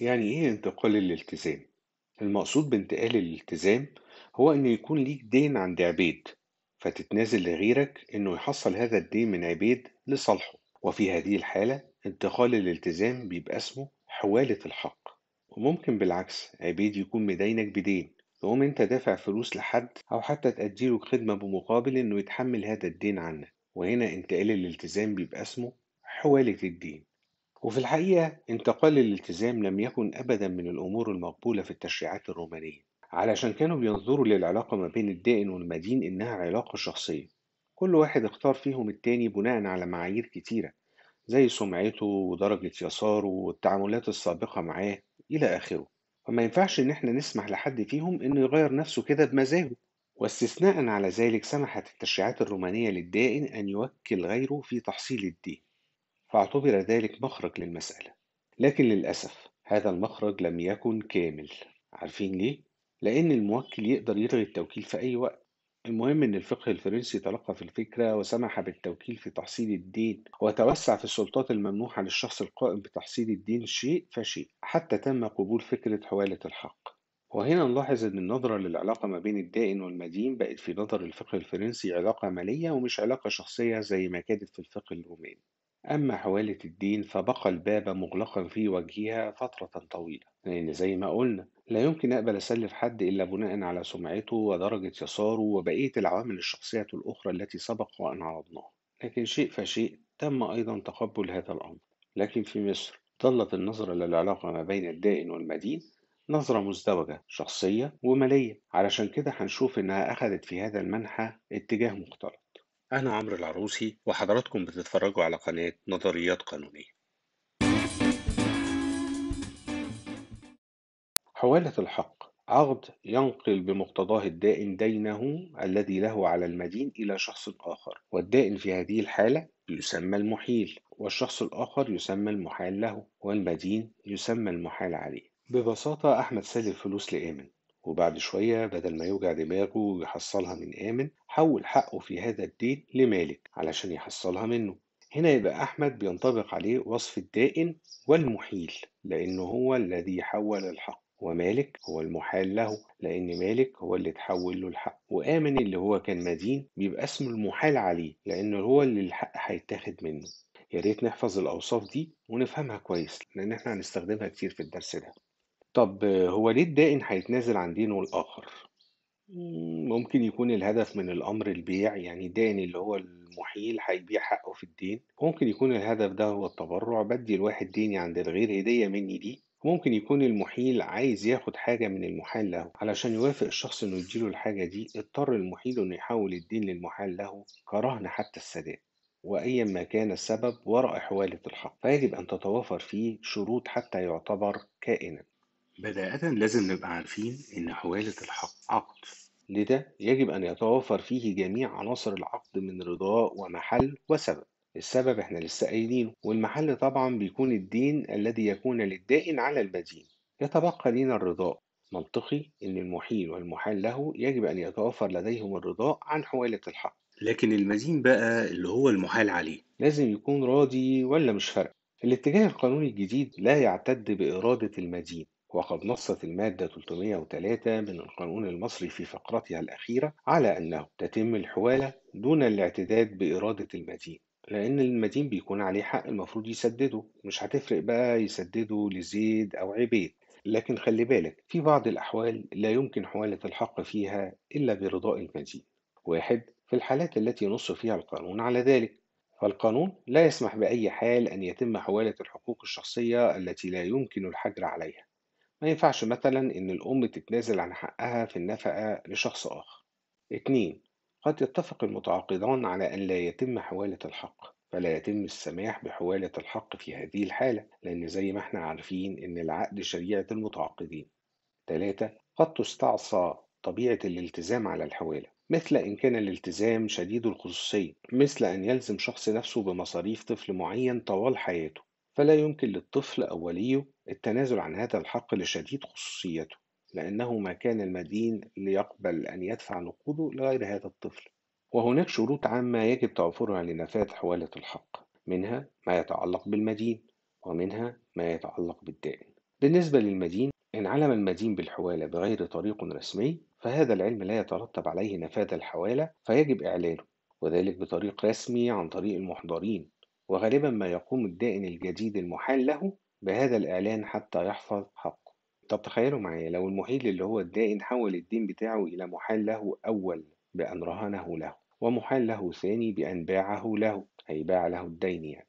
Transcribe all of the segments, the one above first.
يعني إيه انتقال الالتزام؟ المقصود بانتقال الالتزام هو إن يكون ليك دين عند عبيد فتتنازل لغيرك إنه يحصل هذا الدين من عبيد لصالحه وفي هذه الحالة انتقال الالتزام بيبقى اسمه حوالة الحق وممكن بالعكس عبيد يكون مدينك بدين تقوم انت دافع فلوس لحد أو حتى تأديله خدمة بمقابل إنه يتحمل هذا الدين عنك وهنا انتقال الالتزام بيبقى اسمه حوالة الدين وفي الحقيقة انتقال الالتزام لم يكن أبدا من الأمور المقبولة في التشريعات الرومانية علشان كانوا بينظروا للعلاقة ما بين الدائن والمدين إنها علاقة شخصية كل واحد اختار فيهم التاني بناء على معايير كتيرة زي سمعته ودرجة يساره والتعاملات السابقة معاه إلى آخره فما ينفعش إن احنا نسمح لحد فيهم إنه يغير نفسه كده بمزاجه واستثناء على ذلك سمحت التشريعات الرومانية للدائن أن يوكل غيره في تحصيل الدين فاعتبر ذلك مخرج للمسألة لكن للأسف هذا المخرج لم يكن كامل عارفين ليه؟ لأن الموكل يقدر يلغي التوكيل في أي وقت المهم أن الفقه الفرنسي تلقف الفكرة وسمح بالتوكيل في تحصيل الدين وتوسع في السلطات الممنوحة للشخص القائم بتحصيل الدين شيء فشيء حتى تم قبول فكرة حوالة الحق وهنا نلاحظ أن النظرة للعلاقة ما بين الدائن والمدين بقت في نظر الفقه الفرنسي علاقة مالية ومش علاقة شخصية زي ما كانت في الفقه الروماني أما حوالة الدين فبقى الباب مغلقا في وجهها فترة طويلة لأن زي ما قلنا لا يمكن أقبل أسلف حد إلا بناء على سمعته ودرجة يساره وبقية العوامل الشخصية الأخرى التي سبق وأن عرضناها لكن شيء فشيء تم أيضا تقبل هذا الأمر لكن في مصر ظلت النظرة للعلاقة ما بين الدائن والمدين نظرة مزدوجة شخصية ومالية علشان كده هنشوف إنها أخذت في هذا المنحى اتجاه مختلط أنا عمرو العروسي وحضراتكم بتتفرجوا على قناة نظريات قانونية حوالة الحق عقد ينقل بمقتضاه الدائن دينه الذي له على المدين إلى شخص آخر والدائن في هذه الحالة يسمى المحيل والشخص الآخر يسمى المحال له والمدين يسمى المحال عليه ببساطة أحمد سلف الفلوس لآمن وبعد شوية بدل ما يوجع دماغه ويحصلها من آمن حول حقه في هذا الدين لمالك علشان يحصلها منه هنا يبقى أحمد بينطبق عليه وصف الدائن والمحيل لأنه هو الذي حول الحق ومالك هو المحال له لأن مالك هو اللي تحول له الحق وآمن اللي هو كان مدين بيبقى اسمه المحال عليه لأنه هو اللي الحق هيتاخد منه يا ريت نحفظ الأوصاف دي ونفهمها كويس لأن احنا هنستخدمها كتير في الدرس ده طب هو ليه الدائن هيتنازل عن دينه الآخر؟ ممكن يكون الهدف من الأمر البيع يعني الدائن اللي هو المحيل هيبيع حقه في الدين ممكن يكون الهدف ده هو التبرع بدي الواحد ديني عند الغير هدية مني دي ممكن يكون المحيل عايز ياخد حاجة من المحال له علشان يوافق الشخص إنه يديله الحاجة دي اضطر المحيل إنه يحول الدين للمحال له كرهن حتى السداد وأيا ما كان السبب وراء إحوالة الحق فيجب أن تتوافر فيه شروط حتى يعتبر كائنا بداية لازم نبقى عارفين إن حوالة الحق عقد لده يجب أن يتوافر فيه جميع عناصر العقد من رضاء ومحل وسبب السبب احنا لسه قايلينه والمحل طبعا بيكون الدين الذي يكون للدائن على المدين يتبقى لنا الرضاء منطقي إن المحيل والمحال له يجب أن يتوافر لديهم الرضاء عن حوالة الحق لكن المدين بقى اللي هو المحال عليه لازم يكون راضي ولا مش فارق الاتجاه القانوني الجديد لا يعتد بإرادة المدين وقد نصت المادة 303 من القانون المصري في فقرتها الأخيرة على أنه تتم الحوالة دون الاعتداد بإرادة المدين لأن المدين بيكون عليه حق المفروض يسدده مش هتفرق بقى يسدده لزيد أو عبيد لكن خلي بالك في بعض الأحوال لا يمكن حوالة الحق فيها إلا برضاء المدين واحد في الحالات التي نص فيها القانون على ذلك فالقانون لا يسمح بأي حال أن يتم حوالة الحقوق الشخصية التي لا يمكن الحجر عليها ما ينفعش مثلا إن الأم تتنازل عن حقها في النفقة لشخص آخر. اتنين قد يتفق المتعاقدان على أن لا يتم حوالة الحق، فلا يتم السماح بحوالة الحق في هذه الحالة، لأن زي ما احنا عارفين إن العقد شريعة المتعاقدين. تلاتة قد تستعصى طبيعة الالتزام على الحوالة، مثل إن كان الالتزام شديد الخصوصية، مثل أن يلزم شخص نفسه بمصاريف طفل معين طوال حياته، فلا يمكن للطفل أو وليه التنازل عن هذا الحق لشديد خصوصيته لأنه ما كان المدين ليقبل أن يدفع نقوده لغير هذا الطفل وهناك شروط عامة يجب توفرها لنفاذ حوالة الحق منها ما يتعلق بالمدين ومنها ما يتعلق بالدائن بالنسبة للمدين إن علم المدين بالحوالة بغير طريق رسمي فهذا العلم لا يترتب عليه نفاذ الحوالة فيجب إعلانه وذلك بطريق رسمي عن طريق المحضرين وغالبا ما يقوم الدائن الجديد المحال له بهذا الإعلان حتى يحفظ حقه طب تخيلوا معايا لو المحيل اللي هو الدائن حول الدين بتاعه إلى محال له أول بأن رهنه له ومحال له ثاني بأن باعه له أي باع له الدين يعني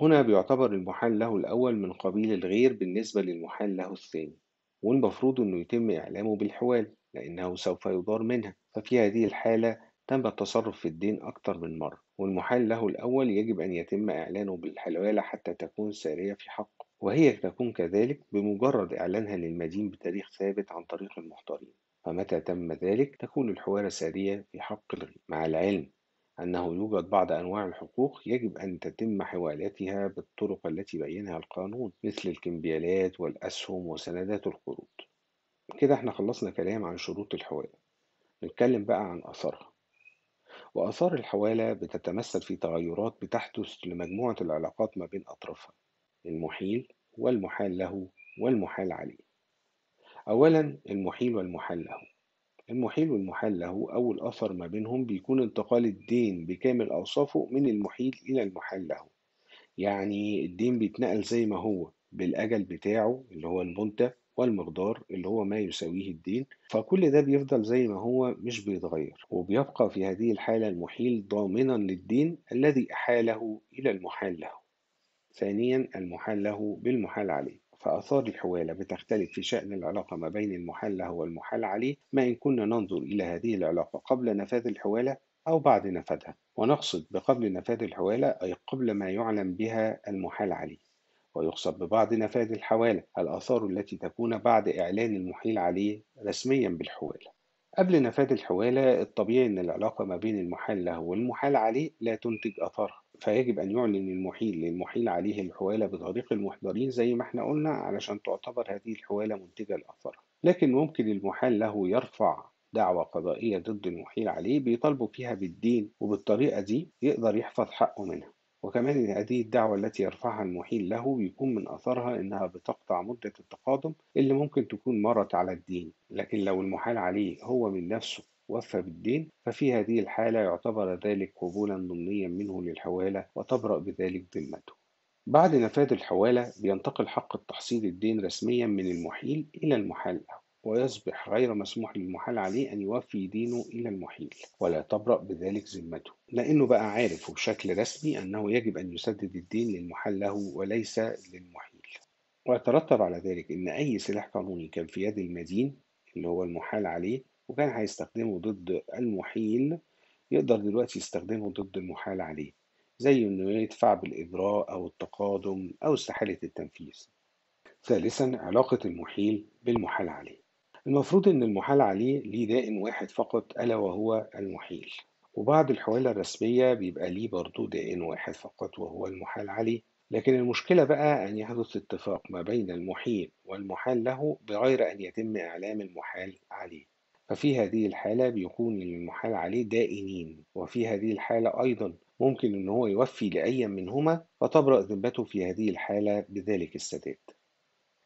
هنا بيعتبر المحال له الأول من قبيل الغير بالنسبة للمحال له الثاني والمفروض أنه يتم إعلامه بالحوال لأنه سوف يضار منها ففي هذه الحالة تم التصرف في الدين أكثر من مرة والمحال له الأول يجب أن يتم إعلانه بالحلوالة حتى تكون سارية في حقه وهي تكون كذلك بمجرد إعلانها للمدين بتاريخ ثابت عن طريق المحترم فمتى تم ذلك تكون الحوارة سارية في حق الغير مع العلم أنه يوجد بعض أنواع الحقوق يجب أن تتم حوالاتها بالطرق التي بينها القانون مثل الكمبيالات والأسهم وسندات القروض كده احنا خلصنا كلام عن شروط الحوالة نتكلم بقى عن أثرها وآثار الحوالة بتتمثل في تغيرات بتحدث لمجموعة العلاقات ما بين أطرافها المحيل والمحال له والمحال عليه أولا المحيل والمحال له المحيل والمحال له أو الأثر ما بينهم بيكون انتقال الدين بكامل أوصافه من المحيل إلى المحال له يعني الدين بيتنقل زي ما هو بالأجل بتاعه اللي هو المنتج والمقدار اللي هو ما يساويه الدين فكل ده بيفضل زي ما هو مش بيتغير وبيبقى في هذه الحالة المحيل ضامنا للدين الذي أحاله إلى المحال له ثانيا المحال له بالمحال عليه فآثار الحوالة بتختلف في شأن العلاقة ما بين المحال له والمحال عليه ما إن كنا ننظر إلى هذه العلاقة قبل نفاذ الحوالة أو بعد نفاذها ونقصد بقبل نفاذ الحوالة أي قبل ما يعلم بها المحال عليه ويقصد ببعض نفاذ الحوالة الآثار التي تكون بعد إعلان المحيل عليه رسميا بالحوالة قبل نفاذ الحوالة الطبيعي أن العلاقة ما بين المحال له والمحال عليه لا تنتج أثارها فيجب أن يعلن المحيل للمحيل عليه الحوالة بطريق المحضرين زي ما احنا قلنا علشان تعتبر هذه الحوالة منتجة لأثرها لكن ممكن المحال له يرفع دعوى قضائية ضد المحيل عليه بيطالبوا فيها بالدين وبالطريقة دي يقدر يحفظ حقه منها وكمان هذه الدعوة التي يرفعها المحيل له بيكون من أثرها إنها بتقطع مدة التقادم اللي ممكن تكون مرت على الدين لكن لو المحال عليه هو من نفسه وفى بالدين ففي هذه الحالة يعتبر ذلك قبولا ضمنيا منه للحوالة وتبرأ بذلك ذمته بعد نفاذ الحوالة بينتقل حق التحصيل الدين رسميا من المحيل إلى المحال ويصبح غير مسموح للمحال عليه أن يوفي دينه إلى المحيل ولا تبرأ بذلك ذمته لأنه بقى عارف بشكل رسمي أنه يجب أن يسدد الدين للمحال له وليس للمحيل ويترتب على ذلك أن أي سلاح قانوني كان في يد المدين اللي هو المحال عليه وكان هيستخدمه ضد المحيل يقدر دلوقتي يستخدمه ضد المحال عليه زي إنه يدفع بالإجراء أو التقادم أو استحالة التنفيذ. ثالثا علاقة المحيل بالمحال عليه المفروض إن المحال عليه ليه دائن واحد فقط ألا وهو المحيل وبعض الحوالة الرسمية بيبقى ليه برضه دائن واحد فقط وهو المحال عليه لكن المشكلة بقى أن يحدث اتفاق ما بين المحيل والمحال له بغير أن يتم إعلام المحال عليه ففي هذه الحالة بيكون المحال عليه دائنين وفي هذه الحالة أيضا ممكن أن هو يوفي لأي منهما فتبرأ ذمته في هذه الحالة بذلك السداد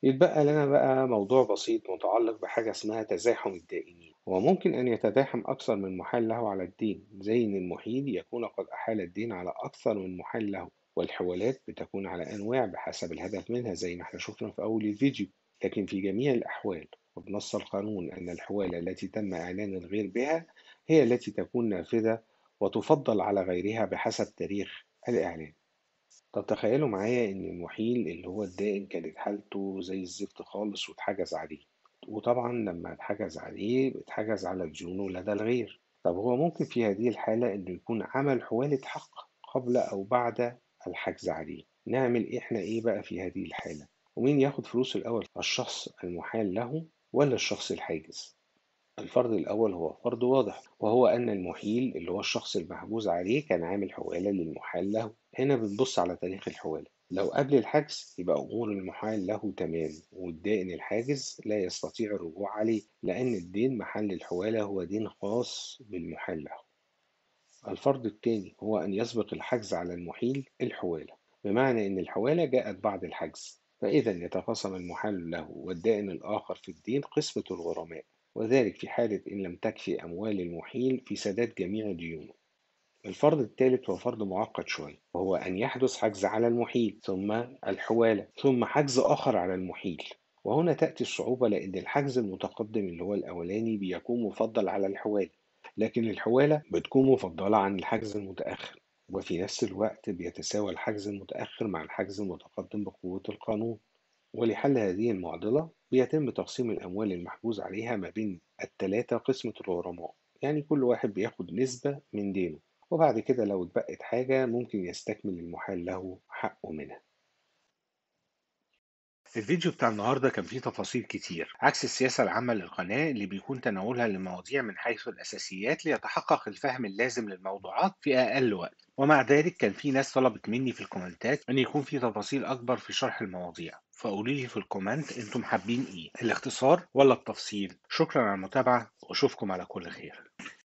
يتبقى لنا بقى موضوع بسيط متعلق بحاجة اسمها تزاحم الدائنين وممكن أن يتزاحم أكثر من محال له على الدين زي أن المحيل يكون قد أحال الدين على أكثر من محال له والحوالات بتكون على أنواع بحسب الهدف منها زي ما احنا شفنا في أول الفيديو لكن في جميع الأحوال وبنص القانون أن الحوالة التي تم إعلان الغير بها هي التي تكون نافذة وتفضل على غيرها بحسب تاريخ الإعلان طب تخيلوا معايا إن المحيل اللي هو الدائم كانت حالته زي الزفت خالص واتحجز عليه وطبعا لما اتحجز عليه اتحجز على ديونه لدى الغير طب هو ممكن في هذه الحالة إنه يكون عمل حوالة حق قبل أو بعد الحجز عليه نعمل إحنا إيه بقى في هذه الحالة ومين ياخد فلوس الأول الشخص المحال له ولا الشخص الحاجز الفرض الأول هو فرض واضح وهو أن المحيل اللي هو الشخص المحجوز عليه كان عامل حوالة للمحال له هنا بنبص على تاريخ الحوالة لو قبل الحجز يبقى أمور المحال له تمام والدائن الحاجز لا يستطيع الرجوع عليه لأن الدين محل الحوالة هو دين خاص بالمحال له الفرض الثاني هو أن يسبق الحجز على المحيل الحوالة بمعنى أن الحوالة جاءت بعد الحجز فإذا يتخاصم المحال له والدائن الآخر في الدين قسمة الغرماء وذلك في حالة إن لم تكفي أموال المحيل في سداد جميع ديونه الفرض الثالث هو فرض معقد شوية وهو أن يحدث حجز على المحيل ثم الحوالة ثم حجز آخر على المحيل وهنا تأتي الصعوبة لأن الحجز المتقدم اللي هو الأولاني بيكون مفضل على الحوالة لكن الحوالة بتكون مفضلة عن الحجز المتأخر وفي نفس الوقت بيتساوى الحجز المتأخر مع الحجز المتقدم بقوة القانون ولحل هذه المعضلة بيتم تقسيم الأموال المحجوز عليها ما بين التلاتة قسمة الغرماء يعني كل واحد بياخد نسبة من دينه وبعد كده لو اتبقت حاجة ممكن يستكمل المحال له حقه منها الفيديو بتاع النهارده كان فيه تفاصيل كتير عكس السياسة العامة للقناة اللي بيكون تناولها للمواضيع من حيث الأساسيات ليتحقق الفهم اللازم للموضوعات في أقل وقت ومع ذلك كان في ناس طلبت مني في الكومنتات ان يكون في تفاصيل اكبر في شرح المواضيع فقولوا لي في الكومنت انتم حابين ايه الاختصار ولا التفصيل شكرا على المتابعه واشوفكم على كل خير